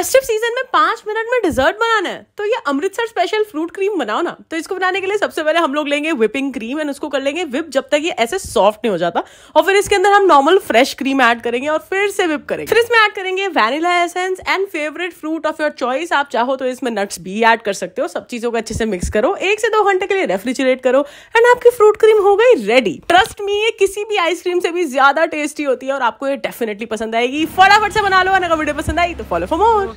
festive season में पांच minute में डिजर्ट बनाना है तो ये अमृतसर स्पेशल फ्रूट क्रीम बनाओ ना तो इसको बनाने के लिए सबसे पहले हम लोग लेंगे विपिंग क्रीम एंड उसको कर लेंगे विप जब तक ये ऐसे सॉफ्ट नहीं हो जाता और फिर इसके अंदर हम नॉर्मल फ्रेश क्रीम ऐड करेंगे और फिर से विप करेंगे फिर इसमें ऐड करेंगे vanilla essence and favourite fruit of your choice आप चाहो तो इसमें नट्स भी ऐड कर सकते हो सब चीजों को अच्छे से मिक्स करो एक से दो घंटे के लिए रेफ्रिजरेट करो एंड आपकी फ्रूट क्रीम हो गई रेडी ट्रस्ट मी ये किसी भी आइसक्रीम से भी ज्यादा टेस्टी होती है और आपको ये डेफिनेटली पसंद आएगी फटाफट से बना लो अगर वीडियो पसंद आई तो फॉलो फॉर मोर